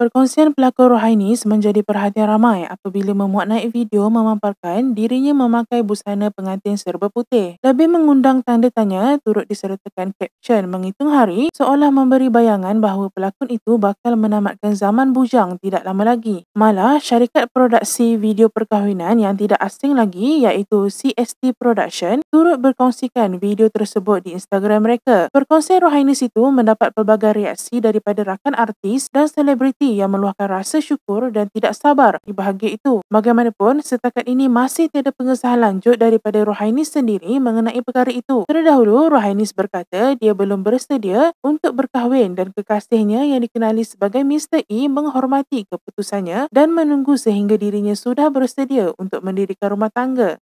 Perkongsian pelakon Rohainis menjadi perhatian ramai apabila memuat naik video memaparkan dirinya memakai busana pengantin serba putih. Lebih mengundang tanda tanya turut disertakan caption menghitung hari seolah memberi bayangan bahawa pelakon itu bakal menamatkan zaman bujang tidak lama lagi. Malah, syarikat produksi video perkahwinan yang tidak asing lagi iaitu CST Production turut berkongsikan video tersebut di Instagram mereka. Perkongsian Rohainis itu mendapat pelbagai reaksi daripada rakan artis dan selebriti yang meluahkan rasa syukur dan tidak sabar di bahagia itu. Bagaimanapun, setakat ini masih tiada pengesahan lanjut daripada Rohainis sendiri mengenai perkara itu. Terdahulu, Rohainis berkata dia belum bersedia untuk berkahwin dan kekasihnya yang dikenali sebagai Mr. E menghormati keputusannya dan menunggu sehingga dirinya sudah bersedia untuk mendirikan rumah tangga.